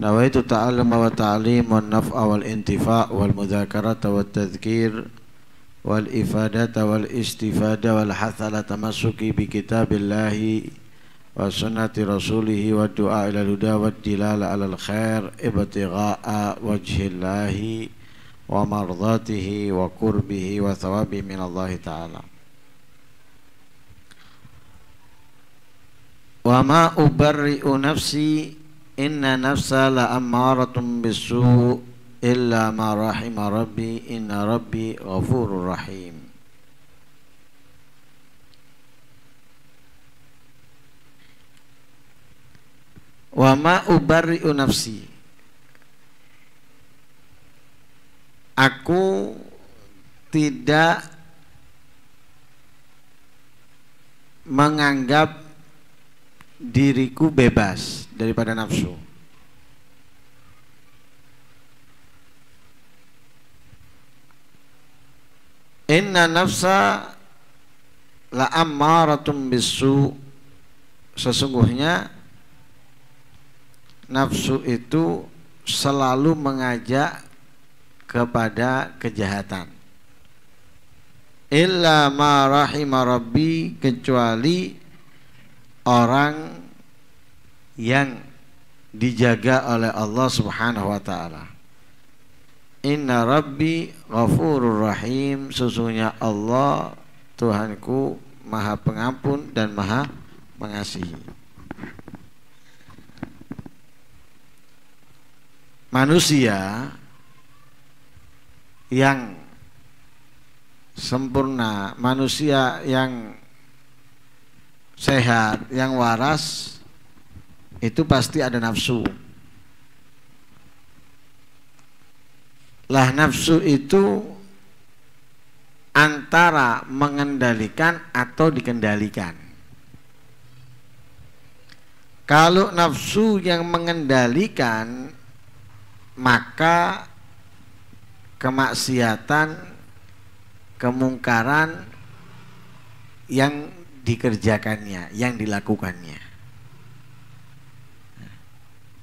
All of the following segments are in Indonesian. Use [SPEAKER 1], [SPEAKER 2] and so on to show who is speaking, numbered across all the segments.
[SPEAKER 1] نويت التعلم والتعليم والنفع والانتفاع والمذاكرة والتذكير والإفادة والاستفادة والحث على تمسكي بكتاب الله وسنة رسوله والدعاء إلى الهدى والدلال على الخير ابتغاء وجه الله ومرضاته وقربه وثوابه من الله تعالى وما أبرئ نفسي inna nafsa la ammaratum bisu illa ma rahima rabbi inna rabbi ghafurur rahim wa ma ubarri'u nafsi aku tidak menganggap diriku bebas daripada nafsu. Inna nafsa la ammaratum bisu sesungguhnya nafsu itu selalu mengajak kepada kejahatan illa ma rahima rabbi kecuali orang yang dijaga oleh Allah Subhanahu wa taala. Inna Rabbi Ghafurur Rahim, sesungguhnya Allah Tuhanku Maha Pengampun dan Maha Mengasihi. Manusia yang sempurna, manusia yang sehat, yang waras itu pasti ada nafsu. Lah nafsu itu antara mengendalikan atau dikendalikan. Kalau nafsu yang mengendalikan maka kemaksiatan, kemungkaran yang dikerjakannya, yang dilakukannya.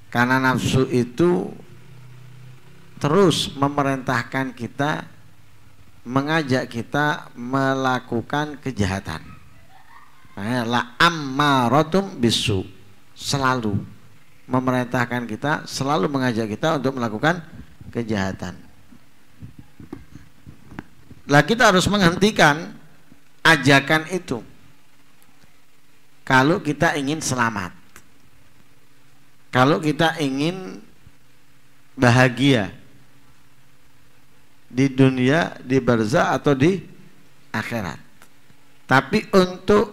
[SPEAKER 1] Karena nafsu itu terus memerintahkan kita mengajak kita melakukan kejahatan. la ammaratum bisu selalu memerintahkan kita, selalu mengajak kita untuk melakukan kejahatan. Lah kita harus menghentikan ajakan itu. Kalau kita ingin selamat kalau kita ingin bahagia di dunia, di barzah atau di akhirat. Tapi untuk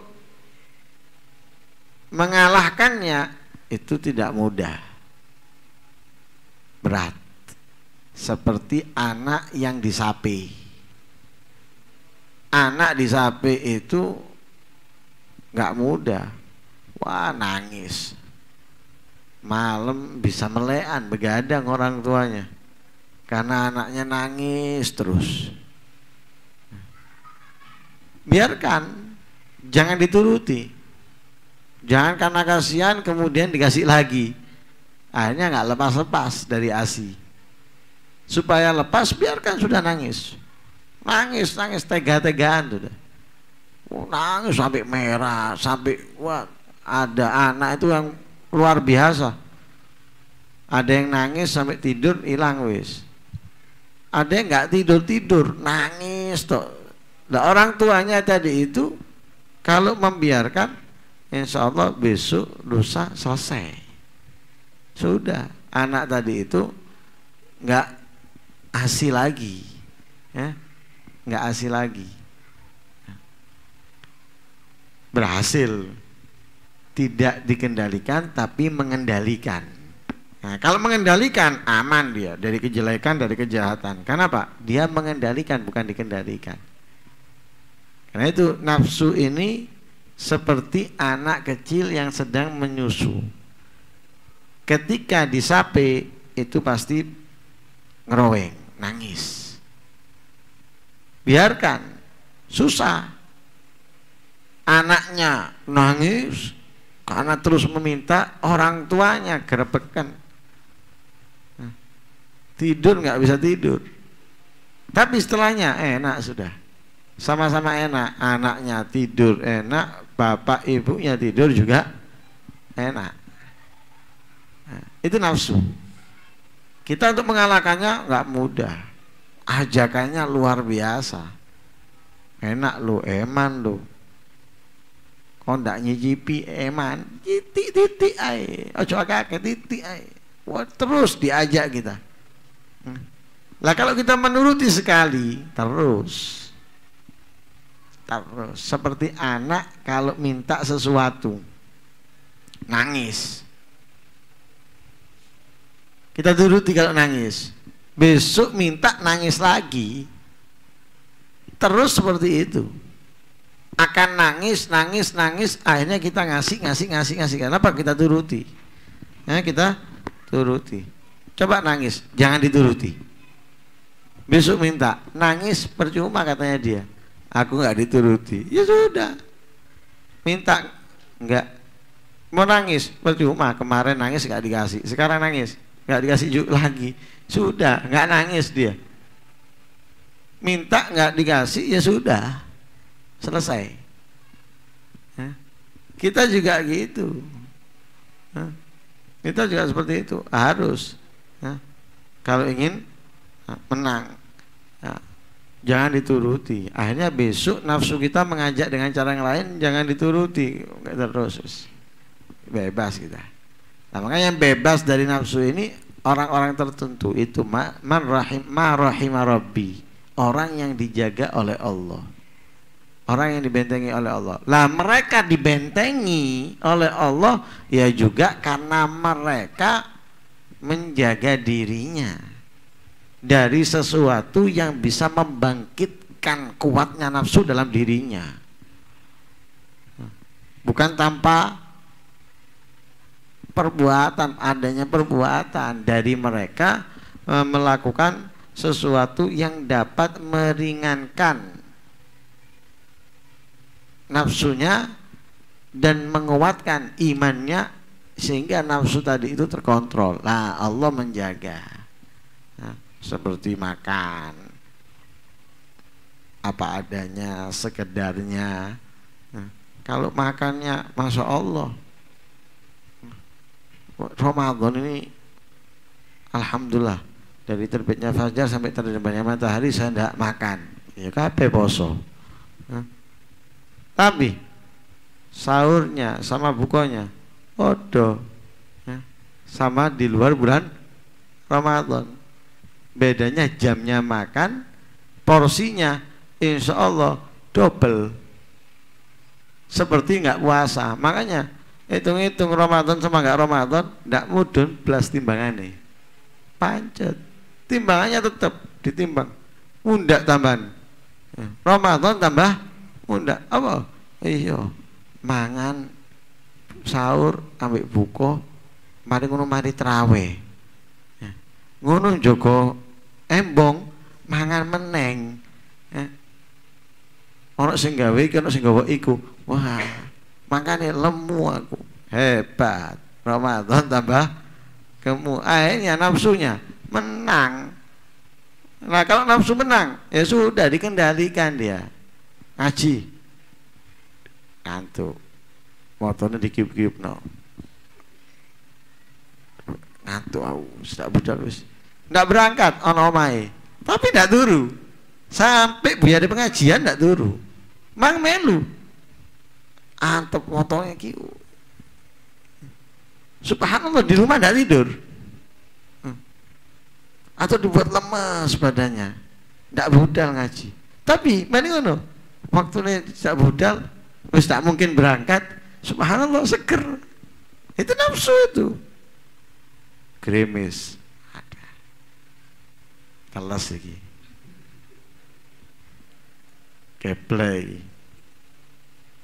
[SPEAKER 1] mengalahkannya itu tidak mudah. Berat. Seperti anak yang disapi. Anak disapi itu nggak mudah. Wah, nangis malam bisa melean begadang orang tuanya karena anaknya nangis terus biarkan jangan dituruti jangan karena kasihan kemudian dikasih lagi akhirnya nggak lepas-lepas dari asi supaya lepas biarkan sudah nangis nangis nangis tega-tegaan sudah oh, nangis sampai merah sampai wah ada anak itu yang luar biasa ada yang nangis sampai tidur hilang wis ada yang nggak tidur tidur nangis toh nah, orang tuanya tadi itu kalau membiarkan insya Allah besok dosa selesai sudah anak tadi itu nggak asi lagi ya nggak asi lagi berhasil tidak dikendalikan tapi mengendalikan. Nah, kalau mengendalikan aman dia dari kejelekan, dari kejahatan. Kenapa? Dia mengendalikan bukan dikendalikan. Karena itu nafsu ini seperti anak kecil yang sedang menyusu. Ketika disape itu pasti ngeroweng, nangis. Biarkan. Susah. Anaknya nangis, karena terus meminta orang tuanya gerebekan nah, tidur nggak bisa tidur tapi setelahnya enak sudah sama-sama enak anaknya tidur enak bapak ibunya tidur juga enak nah, itu nafsu kita untuk mengalahkannya nggak mudah ajakannya luar biasa enak lu eman lu kok ndak nyicipi eman, titik-titik ae. Ojo akeh titik ae. Wah, terus diajak kita. Hmm. Lah kalau kita menuruti sekali, terus terus seperti anak kalau minta sesuatu nangis. Kita turuti kalau nangis. Besok minta nangis lagi. Terus seperti itu akan nangis, nangis, nangis, akhirnya kita ngasih, ngasih, ngasih, ngasih. Kenapa kita turuti? Ya, kita turuti. Coba nangis, jangan dituruti. Besok minta, nangis percuma katanya dia. Aku nggak dituruti. Ya sudah. Minta nggak mau nangis percuma. Kemarin nangis nggak dikasih, sekarang nangis nggak dikasih juga lagi. Sudah, nggak nangis dia. Minta nggak dikasih, ya sudah selesai. Ya. Kita juga gitu. Ya. Kita juga seperti itu harus. Ya. Kalau ingin menang, jangan dituruti. Akhirnya besok nafsu kita mengajak dengan cara yang lain, jangan dituruti, terus bebas kita. Nah, makanya yang bebas dari nafsu ini orang-orang tertentu itu ma rahim ma rahim Orang yang dijaga oleh Allah orang yang dibentengi oleh Allah. Lah mereka dibentengi oleh Allah ya juga karena mereka menjaga dirinya dari sesuatu yang bisa membangkitkan kuatnya nafsu dalam dirinya. Bukan tanpa perbuatan, adanya perbuatan dari mereka e, melakukan sesuatu yang dapat meringankan nafsunya dan menguatkan imannya sehingga nafsu tadi itu terkontrol. Nah, Allah menjaga. Nah, seperti makan apa adanya, sekedarnya. Nah, kalau makannya, masya Allah, Ramadan ini Alhamdulillah dari terbitnya fajar sampai terbitnya matahari saya tidak makan ya kape poso nah, tapi sahurnya sama bukonya odo ya, sama di luar bulan Ramadan. Bedanya jamnya makan, porsinya insya Allah double. Seperti nggak puasa, makanya hitung-hitung Ramadan sama nggak Ramadan, nggak mudun belas timbangannya. Pancet, timbangannya tetap ditimbang, undak tambahan. Ya. Ramadan tambah ngundak apa iya mangan sahur ambek buka mari ngono mari trawe ya. ngono jaga embong mangan meneng Eh. ono sing gawe iki ono sing gawa iku wah makane lemu aku hebat Ramadan tambah kamu akhirnya nafsunya menang nah kalau nafsu menang ya sudah dikendalikan dia ngaji ngantuk motornya dikip-kip no ngantuk aku sudah budal wis ndak berangkat ana omae tapi ndak turu sampai buya di pengajian ndak turu mang melu antep motornya kiu subhanallah di rumah ndak tidur hmm. atau dibuat lemas badannya ndak budal ngaji tapi mana ngono waktunya tidak budal wis tak mungkin berangkat subhanallah seger itu nafsu itu Krimis ada kelas lagi keplay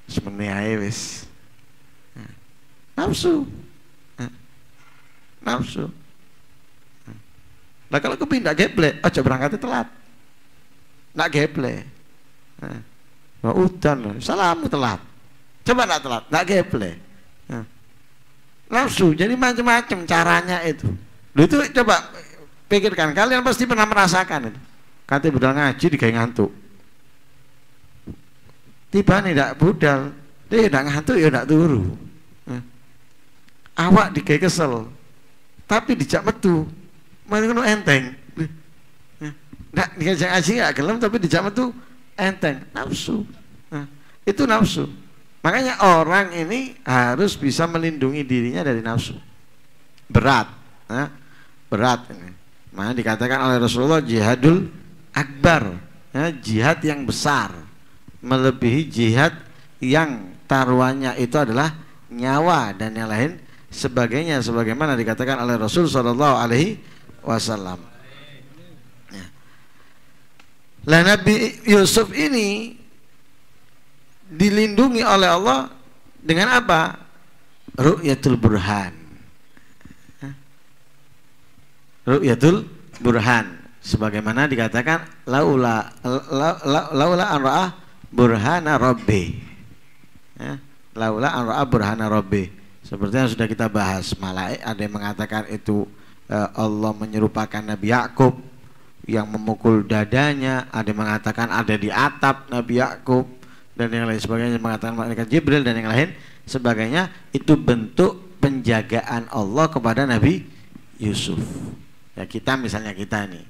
[SPEAKER 1] semenai wis nafsu nafsu nah, nah kalau kepindah geble aja berangkatnya telat nak geble nah. Nggak udan salam telat. Coba nak telat, nggak geble. Nah. langsung, jadi macam-macam caranya itu. Lu itu coba pikirkan, kalian pasti pernah merasakan itu. Kata budal ngaji digawe ngantuk. Tiba nih ndak budal, dia ngantuk ya dak turu. Nah. Awak di kesel, tapi dijak metu. Mana kena enteng. Nah, nah diajak ngaji nggak gelem tapi dijak metu enteng nafsu nah, itu nafsu makanya orang ini harus bisa melindungi dirinya dari nafsu berat nah, berat ini makanya dikatakan oleh Rasulullah jihadul akbar ya, jihad yang besar melebihi jihad yang taruhannya itu adalah nyawa dan yang lain sebagainya sebagaimana dikatakan oleh Rasul Shallallahu Alaihi Wasallam lah Nabi Yusuf ini dilindungi oleh Allah dengan apa? Ru'yatul burhan. Ru'yatul burhan. Sebagaimana dikatakan laula laula, laula an ra'a burhana rabbi. Ya, laula an ra'a burhana rabbi. Seperti yang sudah kita bahas, malaikat ada yang mengatakan itu eh, Allah menyerupakan Nabi Yakub, yang memukul dadanya, ada yang mengatakan ada di atap Nabi Yakub dan yang lain sebagainya mengatakan malaikat Jibril dan yang lain sebagainya itu bentuk penjagaan Allah kepada Nabi Yusuf. Ya kita misalnya kita ini.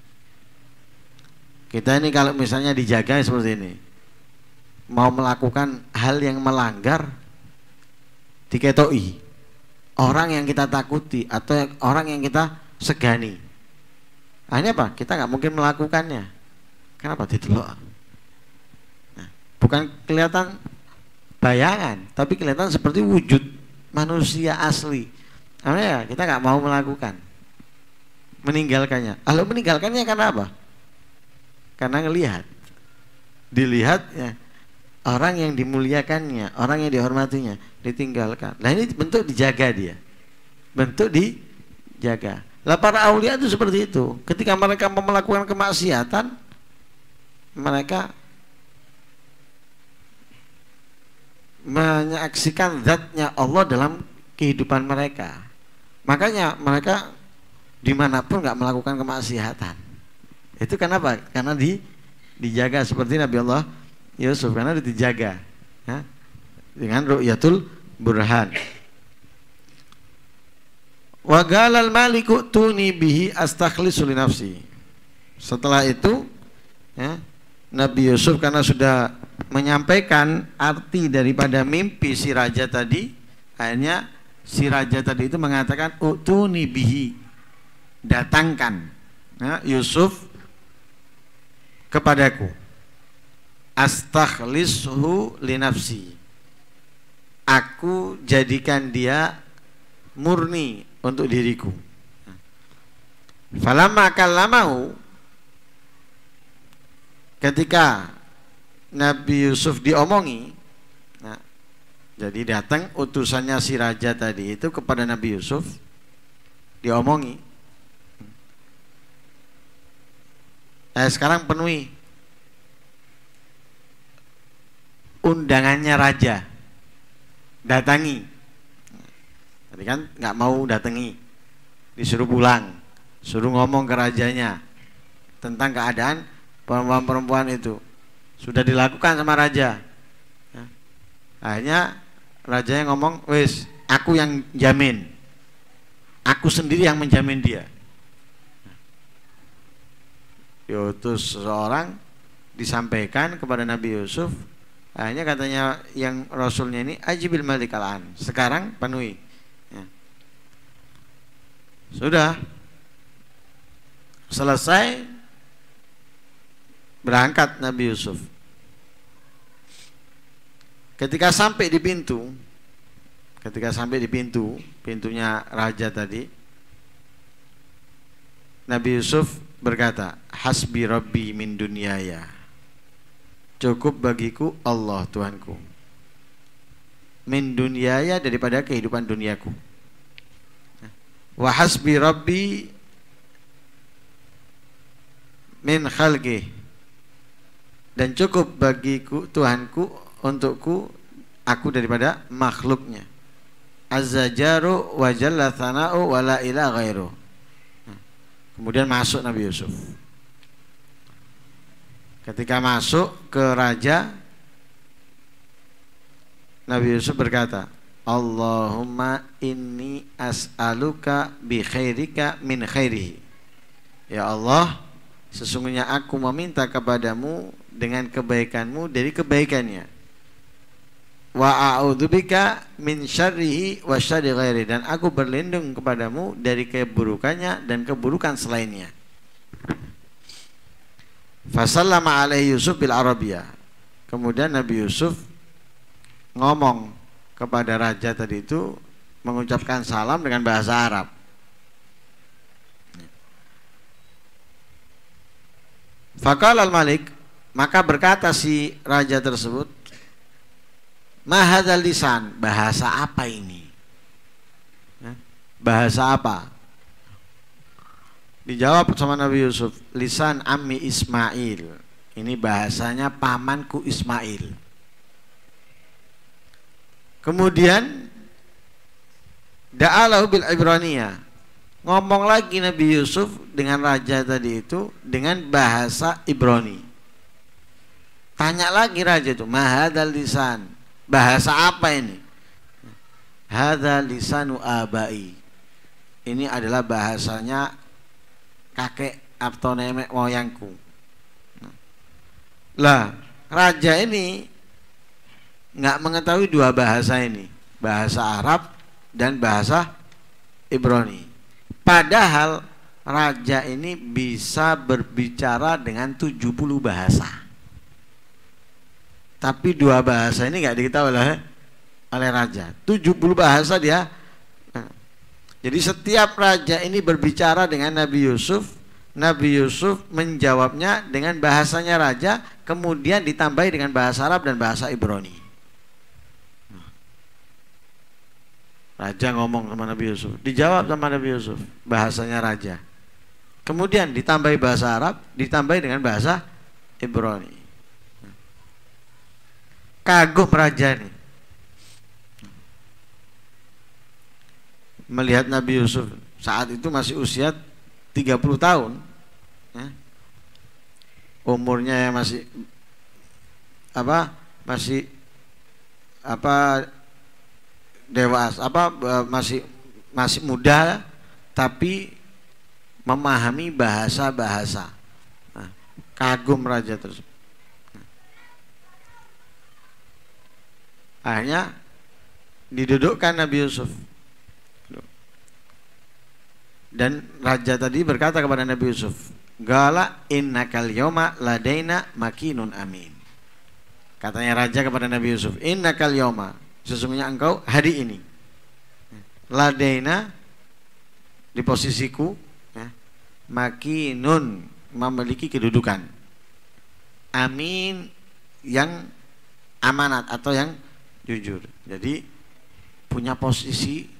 [SPEAKER 1] Kita ini kalau misalnya dijaga seperti ini. Mau melakukan hal yang melanggar diketoi orang yang kita takuti atau orang yang kita segani akhirnya apa kita nggak mungkin melakukannya kenapa didelok nah, bukan kelihatan bayangan tapi kelihatan seperti wujud manusia asli Karena ya? kita nggak mau melakukan meninggalkannya Kalau ah, meninggalkannya karena apa karena ngelihat dilihat ya orang yang dimuliakannya, orang yang dihormatinya ditinggalkan. Nah ini bentuk dijaga dia, bentuk dijaga. Lah para aulia itu seperti itu. Ketika mereka melakukan kemaksiatan, mereka menyaksikan zatnya Allah dalam kehidupan mereka. Makanya mereka dimanapun nggak melakukan kemaksiatan. Itu kenapa? Karena di dijaga seperti Nabi Allah Yusuf karena dijaga ya, dengan ru'yatul burhan. Wagalal maliku tuni bihi astakhli li nafsi. Setelah itu ya, Nabi Yusuf karena sudah menyampaikan arti daripada mimpi si raja tadi, akhirnya si raja tadi itu mengatakan utuni bihi. Datangkan ya, Yusuf kepadaku. Astakhlishu li nafsi. Aku jadikan dia murni untuk diriku. Hmm. Falamma lamau. ketika Nabi Yusuf diomongi nah, jadi datang utusannya si raja tadi itu kepada Nabi Yusuf diomongi Nah sekarang penuhi undangannya raja datangi tapi kan nggak mau datangi disuruh pulang suruh ngomong ke rajanya tentang keadaan perempuan-perempuan itu sudah dilakukan sama raja ya. hanya raja yang ngomong wes aku yang jamin aku sendiri yang menjamin dia diutus ya. seseorang disampaikan kepada Nabi Yusuf akhirnya katanya yang Rasulnya ini ajibil malik sekarang penuhi sudah. Selesai berangkat Nabi Yusuf. Ketika sampai di pintu, ketika sampai di pintu, pintunya raja tadi, Nabi Yusuf berkata, "Hasbi Rabbi min dunyaya." Cukup bagiku Allah Tuhanku. Min dunyaya daripada kehidupan duniaku wa hasbi rabbi min khalqi dan cukup bagiku Tuhanku untukku aku daripada makhluknya azza jaru wa jalla thana'u wa la ilaha ghairu hmm. kemudian masuk Nabi Yusuf ketika masuk ke raja Nabi Yusuf berkata Allahumma inni as'aluka bi khairika min khairihi. Ya Allah, sesungguhnya aku meminta kepadamu dengan kebaikanmu dari kebaikannya. Wa a'udzubika min syarrihi wa syarri ghairi dan aku berlindung kepadamu dari keburukannya dan keburukan selainnya. Fasallama alaihi Yusuf bil Arabia. Kemudian Nabi Yusuf ngomong kepada raja tadi itu mengucapkan salam dengan bahasa Arab. Fakal al Malik maka berkata si raja tersebut mahadal lisan bahasa apa ini ya, bahasa apa dijawab sama Nabi Yusuf lisan Ami Ismail ini bahasanya pamanku Ismail Kemudian da'alahu bil Ibrania. Ngomong lagi Nabi Yusuf dengan raja tadi itu dengan bahasa Ibrani. Tanya lagi raja itu, "Mahadal lisan? Bahasa apa ini?" "Hadza lisanu abai." Ini adalah bahasanya kakek atau nenek moyangku. Nah, lah, raja ini nggak mengetahui dua bahasa ini bahasa Arab dan bahasa Ibrani padahal raja ini bisa berbicara dengan 70 bahasa tapi dua bahasa ini nggak diketahui oleh oleh raja 70 bahasa dia jadi setiap raja ini berbicara dengan Nabi Yusuf Nabi Yusuf menjawabnya dengan bahasanya raja, kemudian ditambahi dengan bahasa Arab dan bahasa Ibrani. Raja ngomong sama Nabi Yusuf, dijawab sama Nabi Yusuf, bahasanya raja. Kemudian ditambahi bahasa Arab, ditambahi dengan bahasa Ibrani. Kagum raja ini. Melihat Nabi Yusuf saat itu masih usia 30 tahun. Ya. Umurnya yang masih apa? Masih apa dewasa apa eh, masih masih muda tapi memahami bahasa-bahasa. Nah, kagum raja terus nah, Akhirnya didudukkan Nabi Yusuf. Dan raja tadi berkata kepada Nabi Yusuf, "Gala innakal yoma ladaina makinun amin." Katanya raja kepada Nabi Yusuf, "Innakal yoma sesungguhnya engkau hari ini ladaina di posisiku ya, makinun memiliki kedudukan amin yang amanat atau yang jujur jadi punya posisi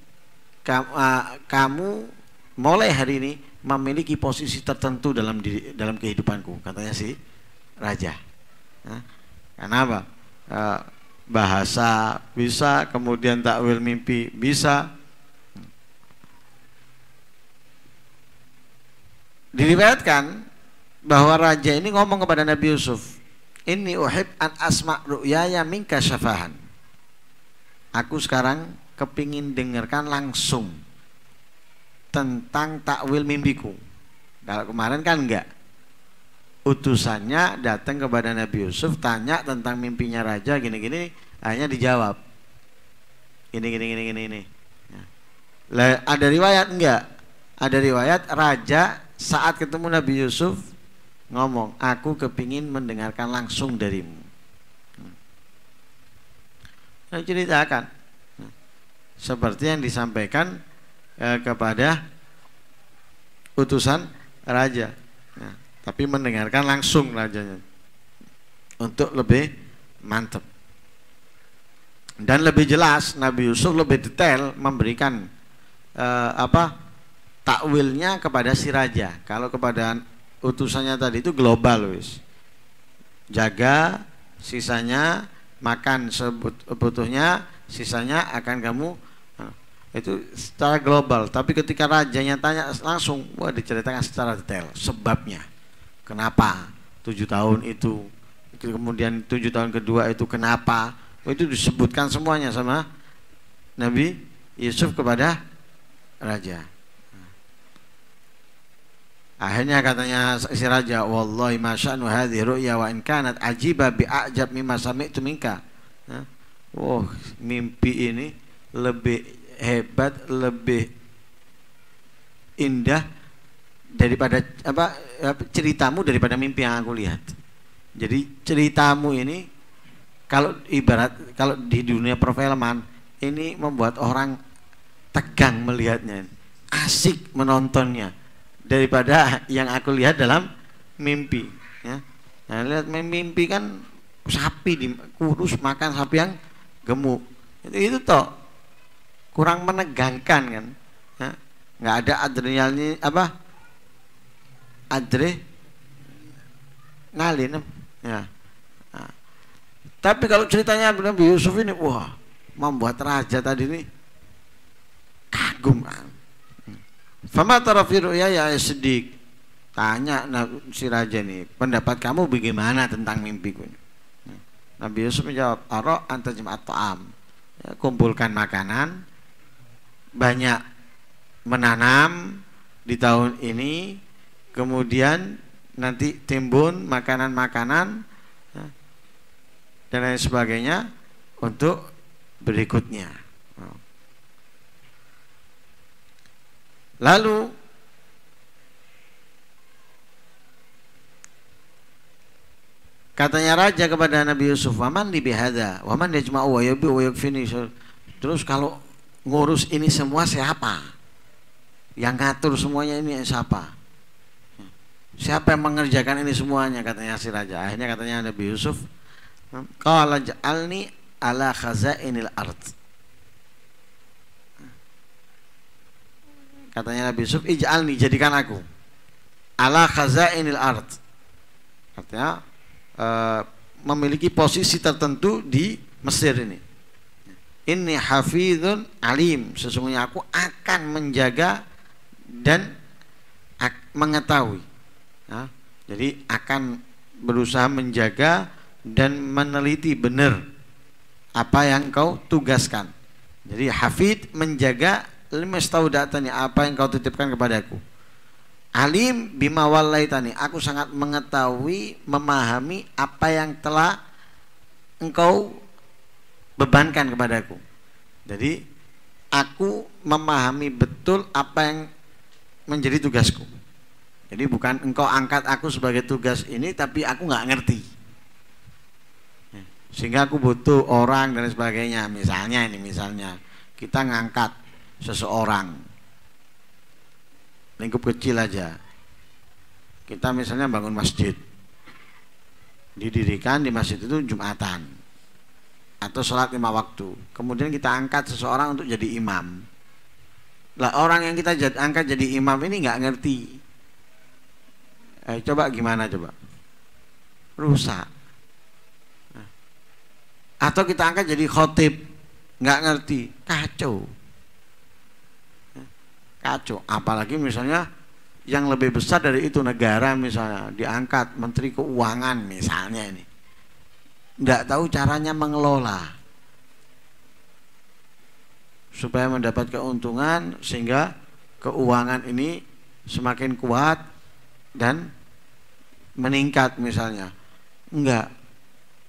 [SPEAKER 1] kamu, uh, kamu mulai hari ini memiliki posisi tertentu dalam diri, dalam kehidupanku katanya si raja ya, karena apa uh, bahasa bisa, kemudian takwil mimpi bisa.
[SPEAKER 2] Diriwayatkan
[SPEAKER 1] bahwa raja ini ngomong kepada Nabi Yusuf, "Ini uhib an asma ru'yaya minka syafahan." Aku sekarang kepingin dengarkan langsung tentang takwil mimpiku. Kalau kemarin kan enggak utusannya datang kepada Nabi Yusuf tanya tentang mimpinya raja gini-gini hanya dijawab gini gini gini gini ini ya. ada riwayat enggak ada riwayat raja saat ketemu Nabi Yusuf ngomong aku kepingin mendengarkan langsung darimu nah, ceritakan seperti yang disampaikan eh, kepada utusan raja tapi mendengarkan langsung rajanya untuk lebih mantap dan lebih jelas Nabi Yusuf lebih detail memberikan eh, apa takwilnya kepada si raja kalau kepada utusannya tadi itu global wis jaga sisanya makan sebutuhnya sisanya akan kamu eh, itu secara global tapi ketika rajanya tanya langsung wah diceritakan secara detail sebabnya kenapa tujuh tahun itu kemudian tujuh tahun kedua itu kenapa oh, itu disebutkan semuanya sama Nabi Yusuf kepada raja akhirnya katanya si raja wallahi masya'nu hadhi ru'ya wa inkanat kanat ajiba bi'ajab mimma sami'tu minka Wah, wow, oh, mimpi ini lebih hebat, lebih indah daripada apa ceritamu daripada mimpi yang aku lihat. Jadi ceritamu ini kalau ibarat kalau di dunia perfilman ini membuat orang tegang melihatnya, asik menontonnya daripada yang aku lihat dalam mimpi. Ya. Nah, lihat mimpi kan sapi di kurus makan sapi yang gemuk itu, itu toh kurang menegangkan kan ya. nggak ya. ada adrenalin apa Andre, nalin ya. Tapi kalau ceritanya Nabi Yusuf ini wah membuat raja tadi ini kagum kan. Fama tarafiru ya ya, ya sedik tanya nah, si raja ini pendapat kamu bagaimana tentang mimpiku ini? Nabi Yusuf menjawab aro antajim atau am ya, kumpulkan makanan banyak menanam di tahun ini kemudian nanti timbun makanan-makanan ya, dan lain sebagainya untuk berikutnya. Lalu katanya raja kepada Nabi Yusuf, "Waman di bihada, Waman yajma'u wa yubi wa yakfini?" Terus kalau ngurus ini semua siapa? Yang ngatur semuanya ini siapa? Siapa yang mengerjakan ini semuanya katanya si raja. Akhirnya katanya Nabi Yusuf, hmm, "Qala ja'alni ala khazainil ard." Katanya Nabi Yusuf, "Ij'alni, jadikan aku ala khazainil ard." Artinya e, memiliki posisi tertentu di Mesir ini. Ini hafidun alim. Sesungguhnya aku akan menjaga dan mengetahui Nah, jadi akan berusaha menjaga dan meneliti benar apa yang kau tugaskan. Jadi hafid menjaga lima limas taudatani apa yang kau titipkan kepadaku. Alim bima wallaitani aku sangat mengetahui memahami apa yang telah engkau bebankan kepadaku. Jadi aku memahami betul apa yang menjadi tugasku. Jadi bukan engkau angkat aku sebagai tugas ini tapi aku nggak ngerti. Ya. Sehingga aku butuh orang dan sebagainya. Misalnya ini misalnya kita ngangkat seseorang lingkup kecil aja. Kita misalnya bangun masjid. Didirikan di masjid itu Jumatan atau sholat lima waktu. Kemudian kita angkat seseorang untuk jadi imam. Lah orang yang kita angkat jadi imam ini nggak ngerti eh, coba gimana coba rusak nah. atau kita angkat jadi khotib nggak ngerti kacau eh, kacau apalagi misalnya yang lebih besar dari itu negara misalnya diangkat menteri keuangan misalnya ini nggak tahu caranya mengelola supaya mendapat keuntungan sehingga keuangan ini semakin kuat dan meningkat misalnya. Enggak.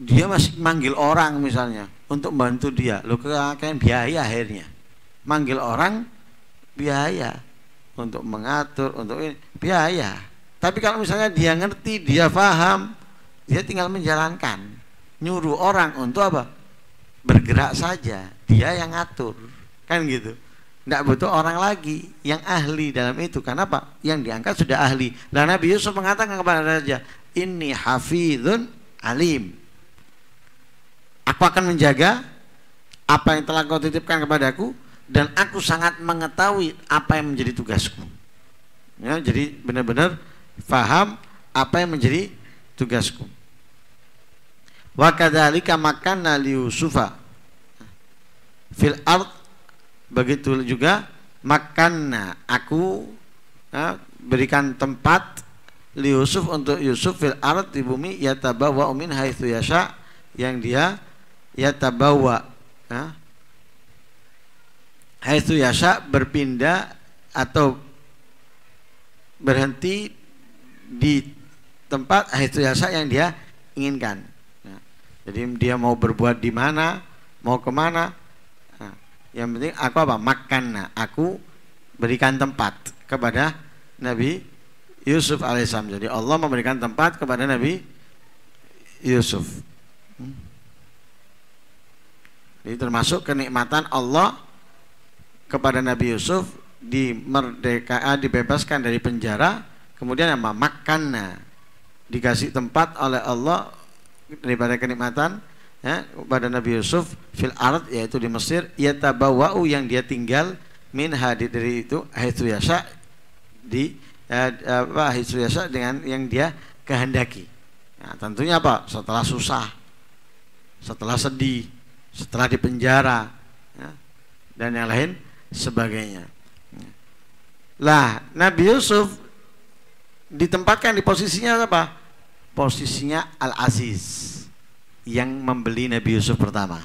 [SPEAKER 1] Dia masih manggil orang misalnya untuk membantu dia. Lo kalian biaya akhirnya. Manggil orang biaya untuk mengatur, untuk ini biaya. Tapi kalau misalnya dia ngerti, dia paham, dia tinggal menjalankan. Nyuruh orang untuk apa? Bergerak saja, dia yang ngatur. Kan gitu. Tidak butuh orang lagi yang ahli dalam itu. Karena apa? Yang diangkat sudah ahli. Dan Nabi Yusuf mengatakan kepada raja, ini hafidun alim. Aku akan menjaga apa yang telah kau titipkan kepadaku dan aku sangat mengetahui apa yang menjadi tugasku. Ya, jadi benar-benar faham apa yang menjadi tugasku. Wa kadzalika makanna li Yusufa fil ard begitu juga makanna aku ya, berikan tempat li Yusuf untuk Yusuf fil arat di bumi yatabawa umin haithu yasha yang dia yatabawa ya, haithu yasha berpindah atau berhenti di tempat haithu yasha yang dia inginkan ya. jadi dia mau berbuat di mana mau kemana yang penting aku apa? Makan. Nah, aku berikan tempat kepada Nabi Yusuf alaihissalam. Jadi Allah memberikan tempat kepada Nabi Yusuf. Hmm. Jadi termasuk kenikmatan Allah kepada Nabi Yusuf di merdeka eh, dibebaskan dari penjara kemudian apa makannya dikasih tempat oleh Allah daripada kenikmatan ya, kepada Nabi Yusuf fil arad yaitu di Mesir yatabawau yang dia tinggal min hadir dari itu haitsu yasha di eh, apa haitsu yasha dengan yang dia kehendaki. Nah, tentunya apa? Setelah susah, setelah sedih, setelah dipenjara ya, dan yang lain sebagainya. Lah, Nabi Yusuf ditempatkan di posisinya apa? Posisinya Al-Aziz yang membeli Nabi Yusuf pertama.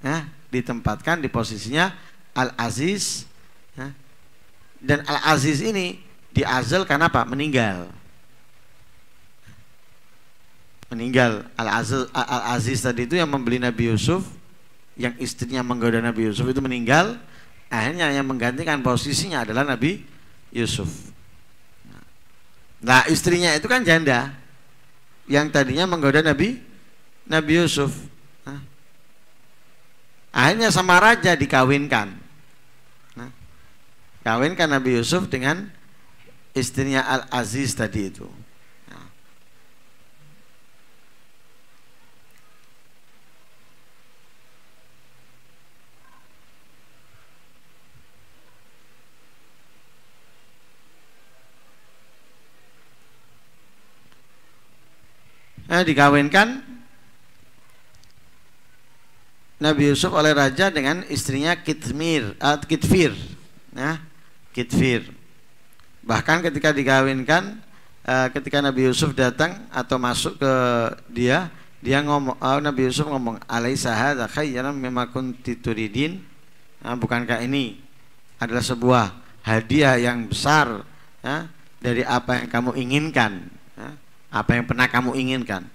[SPEAKER 1] Nah, ditempatkan di posisinya Al-Aziz. Nah, dan Al-Aziz ini diazal karena apa? Meninggal. Meninggal Al-Aziz, Al-Aziz tadi itu yang membeli Nabi Yusuf, yang istrinya menggoda Nabi Yusuf itu meninggal. Akhirnya yang menggantikan posisinya adalah Nabi Yusuf. Nah, istrinya itu kan janda yang tadinya menggoda Nabi Nabi Yusuf. Nah. Akhirnya sama raja dikawinkan. Nah. Kawinkan Nabi Yusuf dengan istrinya Al Aziz tadi itu. Nah. dikawinkan Nabi Yusuf oleh raja dengan istrinya Kitmir, atau eh, Kitfir. Nah, Kitfir. Bahkan ketika dikawinkan, eh, ketika Nabi Yusuf datang atau masuk ke dia, dia ngomong, uh, Nabi Yusuf ngomong, alai hadza khayran memang kunti turidin?" Nah, bukankah ini adalah sebuah hadiah yang besar ya, dari apa yang kamu inginkan? Ya, apa yang pernah kamu inginkan?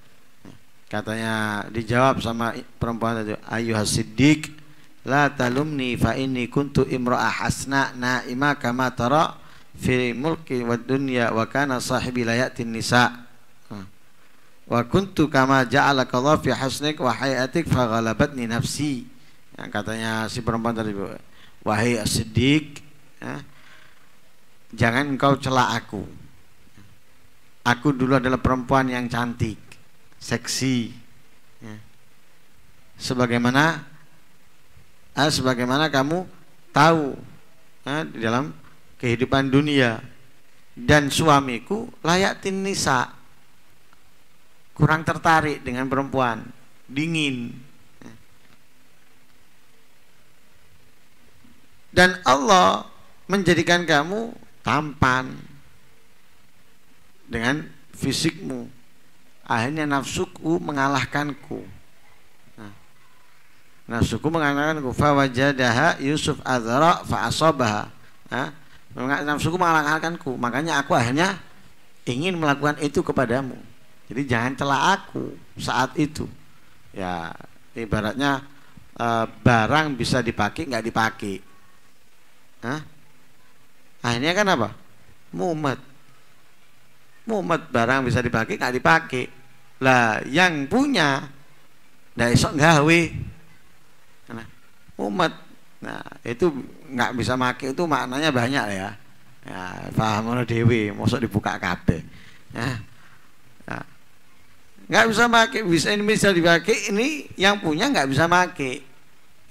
[SPEAKER 1] Katanya dijawab sama perempuan itu ayu hasidik la talumni fa ini kuntu imroah hasna na'ima kama tara fi mulki wa dunya wa kana sahibi la nisa." Hmm. Wa kuntu kama ja'ala Allah fi hasnik wa hayatik fa ghalabatni nafsi. Yang katanya si perempuan tadi, "Wahai hasidik ya, jangan engkau celak aku. Aku dulu adalah perempuan yang cantik seksi ya. sebagaimana eh, sebagaimana kamu tahu eh, di dalam kehidupan dunia dan suamiku layak tinisa kurang tertarik dengan perempuan dingin ya. dan Allah menjadikan kamu tampan dengan fisikmu akhirnya nafsuku mengalahkanku nah, nafsuku mengalahkanku wajadaha Yusuf azra fa'asabaha nah, nafsuku mengalahkanku makanya aku akhirnya ingin melakukan itu kepadamu jadi jangan celah aku saat itu ya ibaratnya e, barang bisa dipakai nggak dipakai nah, akhirnya kan apa mumet mumet barang bisa dipakai nggak dipakai lah yang punya ndak esok gawe nah, umat nah itu nggak bisa make itu maknanya banyak ya ya paham dewi mosok dibuka kabeh ya, ya. nggak bisa maki, bisa ini bisa dipakai ini yang punya nggak bisa maki,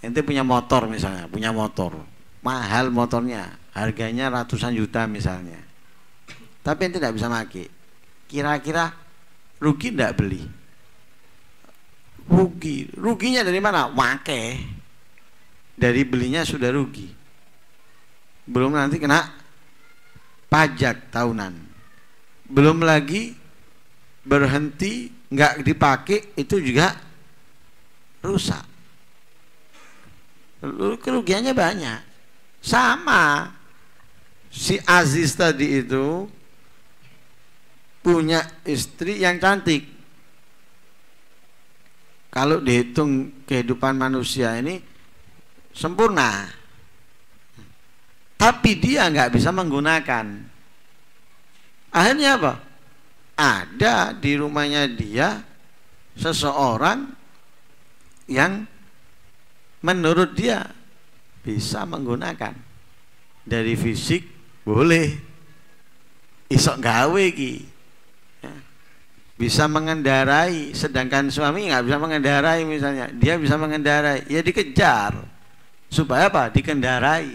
[SPEAKER 1] ente punya motor misalnya punya motor mahal motornya harganya ratusan juta misalnya tapi ente tidak bisa maki, kira-kira rugi tidak beli rugi ruginya dari mana wake dari belinya sudah rugi belum nanti kena pajak tahunan belum lagi berhenti nggak dipakai itu juga rusak kerugiannya banyak sama si Aziz tadi itu punya istri yang cantik kalau dihitung kehidupan manusia ini sempurna tapi dia nggak bisa menggunakan akhirnya apa ada di rumahnya dia seseorang yang menurut dia bisa menggunakan dari fisik boleh isok gawe ki bisa mengendarai sedangkan suami nggak bisa mengendarai misalnya dia bisa mengendarai ya dikejar supaya apa dikendarai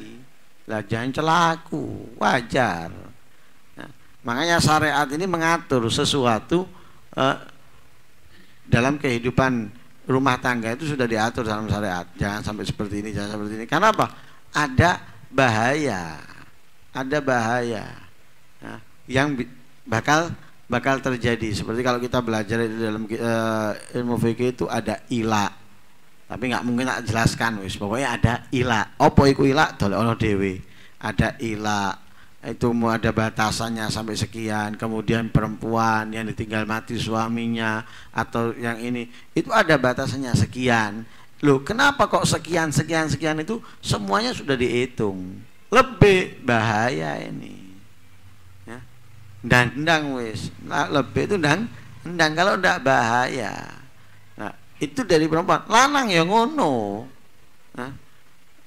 [SPEAKER 1] lah jangan celaku wajar nah, makanya syariat ini mengatur sesuatu eh, dalam kehidupan rumah tangga itu sudah diatur dalam syariat jangan sampai seperti ini jangan seperti ini karena apa ada bahaya ada bahaya nah, yang bakal bakal terjadi. Seperti kalau kita belajar di dalam uh, ilmu fikih itu ada ila. Tapi nggak mungkin tak jelaskan wis. Pokoknya ada ila. Opo iku ila dole ono dewi Ada ila itu mau ada batasannya sampai sekian kemudian perempuan yang ditinggal mati suaminya atau yang ini itu ada batasannya sekian loh kenapa kok sekian sekian sekian itu semuanya sudah dihitung lebih bahaya ini ndang ndang wis nah, lebih itu ndang ndang kalau ndak bahaya nah itu dari perempuan lanang ya ngono nah,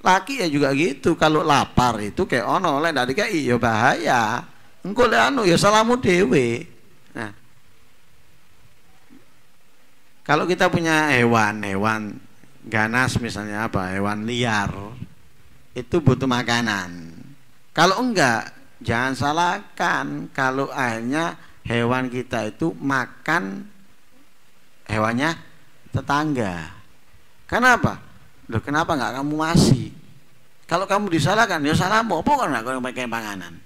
[SPEAKER 1] laki ya juga gitu kalau lapar itu kayak ono oleh dari kayak iyo ya bahaya engko le anu ya salamu dewe nah kalau kita punya hewan hewan ganas misalnya apa hewan liar itu butuh makanan kalau enggak Jangan salahkan kalau akhirnya hewan kita itu makan hewannya tetangga. Kenapa? Loh, kenapa nggak kamu masih? Kalau kamu disalahkan, ya mau Apa kan kalau pakai panganan?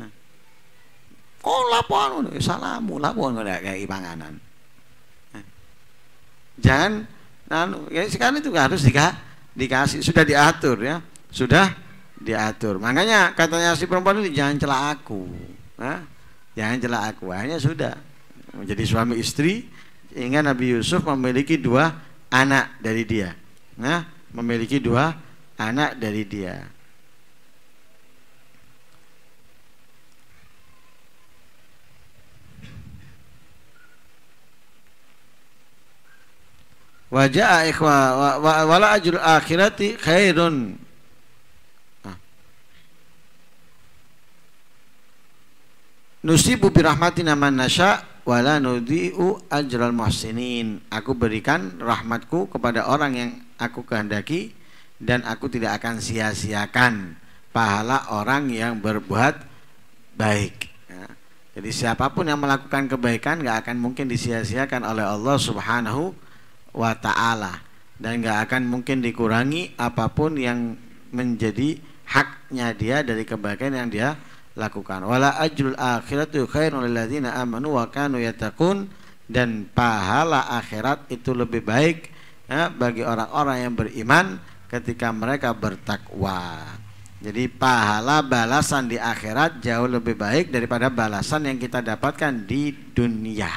[SPEAKER 1] oh Kok laporan? Ya salahmu, laporan nggak kayak panganan. Jangan, nah, ya sekarang itu harus dikasih sudah diatur ya sudah diatur makanya katanya si perempuan itu jangan celak aku nah, jangan celak aku hanya sudah menjadi suami istri sehingga Nabi Yusuf memiliki dua anak dari dia nah memiliki dua anak dari dia wajah ikhwa wala ajul akhirati khairun Nusibu birahmati nama nasya wala nudiu ajral muhsinin. Aku berikan rahmatku kepada orang yang aku kehendaki dan aku tidak akan sia-siakan pahala orang yang berbuat baik. Ya. Jadi siapapun yang melakukan kebaikan nggak akan mungkin disia-siakan oleh Allah Subhanahu wa taala dan nggak akan mungkin dikurangi apapun yang menjadi haknya dia dari kebaikan yang dia lakukan. Wala ajrul akhiratu khairul ladzina amanu wa kanu yattaqun dan pahala akhirat itu lebih baik ya, bagi orang-orang yang beriman ketika mereka bertakwa. Jadi pahala balasan di akhirat jauh lebih baik daripada balasan yang kita dapatkan di dunia.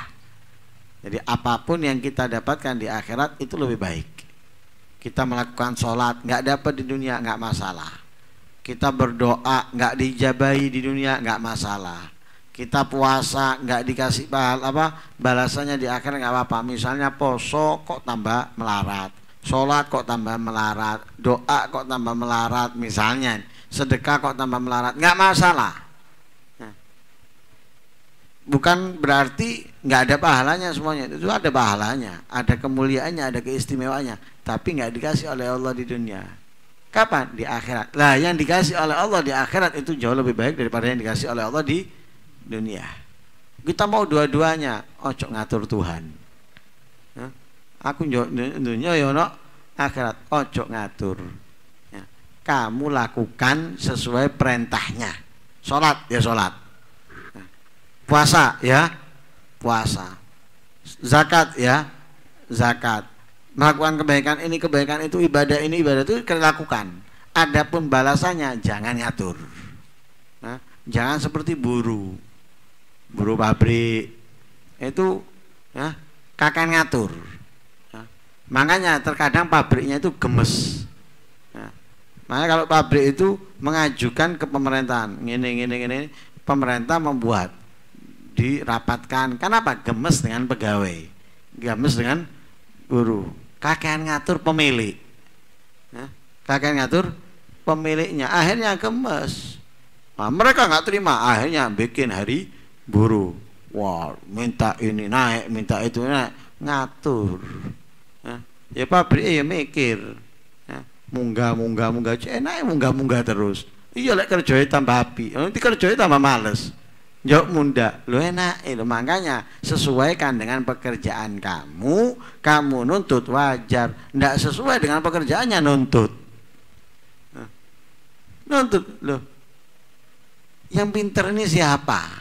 [SPEAKER 1] Jadi apapun yang kita dapatkan di akhirat itu lebih baik. Kita melakukan sholat nggak dapat di dunia nggak masalah kita berdoa nggak dijabahi di dunia nggak masalah kita puasa nggak dikasih pahala apa balasannya di akhir nggak apa-apa misalnya poso kok tambah melarat sholat kok tambah melarat doa kok tambah melarat misalnya sedekah kok tambah melarat nggak masalah nah. bukan berarti nggak ada pahalanya semuanya itu ada pahalanya ada kemuliaannya ada keistimewaannya tapi nggak dikasih oleh Allah di dunia Kapan? Di akhirat. Lah yang dikasih oleh Allah di akhirat itu jauh lebih baik daripada yang dikasih oleh Allah di dunia. Kita mau dua-duanya, ojo ngatur Tuhan. Ya. Aku dunia ya no akhirat, ojo ngatur. Ya. Kamu lakukan sesuai perintahnya. Sholat ya sholat. Ya. Puasa ya puasa. Zakat ya zakat melakukan kebaikan ini kebaikan itu ibadah ini ibadah itu kita lakukan adapun balasannya jangan ngatur nah, jangan seperti buru buru pabrik itu ya kakek ngatur nah, makanya terkadang pabriknya itu gemes nah, makanya kalau pabrik itu mengajukan ke pemerintahan ini ini ini, pemerintah membuat dirapatkan kenapa gemes dengan pegawai gemes dengan buruh kakean ngatur pemilik kakek kakean ngatur pemiliknya akhirnya gemes nah, mereka nggak terima akhirnya bikin hari buru, wow, minta ini naik minta itu naik ngatur ya pabrik ya mikir nah, munggah munggah munggah enak eh, munggah munggah terus iya lek kerjanya tambah api nanti kerjanya tambah males Jok munda, lu enak itu makanya sesuaikan dengan pekerjaan kamu, kamu nuntut wajar, ndak sesuai dengan pekerjaannya nuntut. Nuntut loh. Yang pinter ini siapa?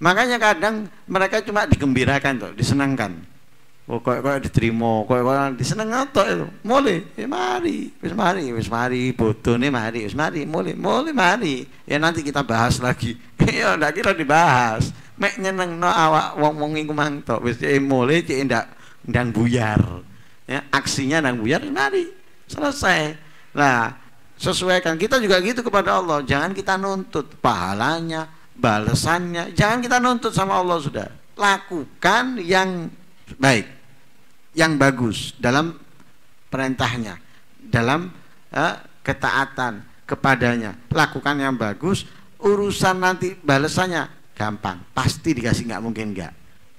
[SPEAKER 1] Makanya kadang mereka cuma digembirakan tuh, disenangkan. Oh, kok kok diterima, kok kok diseneng atau itu. Mulai, ya mari, wis mari, wis mari, butuh nih mari, wis mari, mulai, mulai mari. Ya nanti kita bahas lagi iya ndak kira dibahas mek nyeneng no awak wong wong iku mantok wis cek mulai cek ndak ndang buyar ya aksinya ndang buyar nari selesai lah sesuaikan kita juga gitu kepada Allah jangan kita nuntut pahalanya balasannya jangan kita nuntut sama Allah sudah lakukan yang baik yang bagus dalam perintahnya dalam eh, ketaatan kepadanya lakukan yang bagus urusan nanti balasannya gampang pasti dikasih nggak mungkin nggak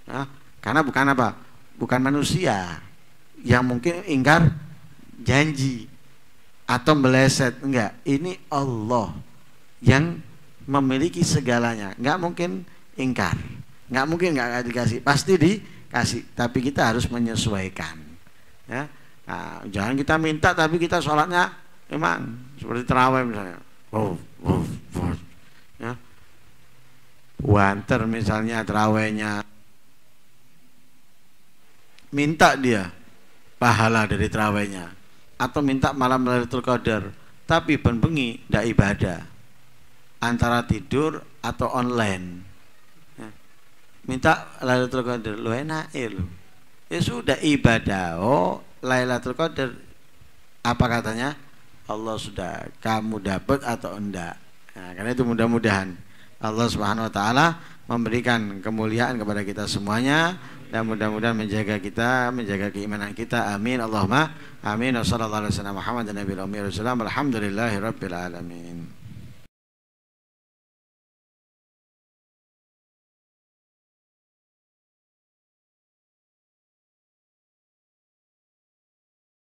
[SPEAKER 1] nah, karena bukan apa bukan manusia yang mungkin ingkar janji atau meleset enggak ini Allah yang memiliki segalanya nggak mungkin ingkar nggak mungkin nggak dikasih pasti dikasih tapi kita harus menyesuaikan ya nah, jangan kita minta tapi kita sholatnya emang seperti terawih misalnya oh, oh wanter misalnya trawenya minta dia pahala dari trawenya atau minta malam Lailatul Qadar tapi benbengi tidak ibadah antara tidur atau online ya. minta Lailatul Qadar lu enak ya lu ya sudah ibadah oh Lailatul Qadar apa katanya Allah sudah kamu dapat atau enggak nah, karena itu mudah-mudahan Allah Subhanahu wa taala memberikan kemuliaan kepada kita semuanya dan mudah-mudahan menjaga kita, menjaga keimanan kita. Amin. Allahumma amin. Wassallallahu alaihi wasallam Muhammad Nabi Alhamdulillahirabbil alamin.